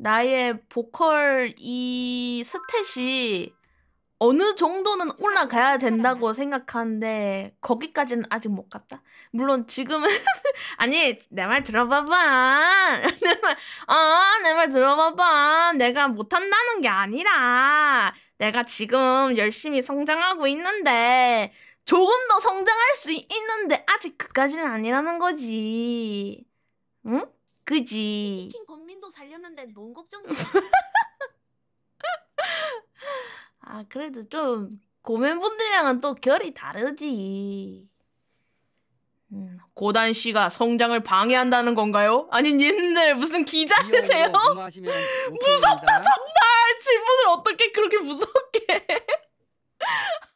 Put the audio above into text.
나의 보컬 이 스탯이 어느 정도는 올라가야 된다고 음. 생각하는데 거기까지는 아직 못 갔다. 물론 지금은 아니 내 말 들어봐봐. 아내말 어, 들어봐봐. 내가 못한다는 게 아니라 내가 지금 열심히 성장하고 있는데 조금 더 성장할 수 있는데 아직 그까지는 아니라는 거지. 응? 그지. 정도 살렸는데 뭔 걱정이야? 아 그래도 좀 고맨분들이랑은 또 결이 다르지. 음. 고단 씨가 성장을 방해한다는 건가요? 아니 님들 무슨 기자이세요? 무섭다 정말 질문을 어떻게 그렇게 무섭게? 해?